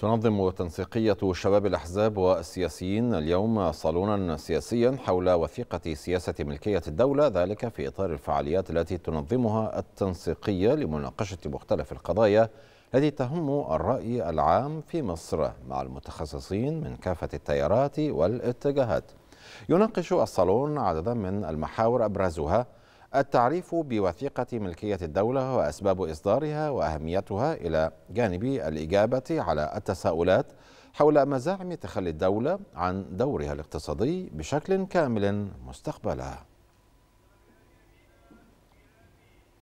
تنظم تنسيقية شباب الأحزاب والسياسيين اليوم صالونا سياسيا حول وثيقة سياسة ملكية الدولة ذلك في إطار الفعاليات التي تنظمها التنسيقية لمناقشة مختلف القضايا التي تهم الرأي العام في مصر مع المتخصصين من كافة التيارات والاتجاهات يناقش الصالون عددا من المحاور أبرزها التعريف بوثيقة ملكية الدولة وأسباب إصدارها وأهميتها إلى جانب الإجابة على التساؤلات حول مزاعم تخلي الدولة عن دورها الاقتصادي بشكل كامل مستقبلا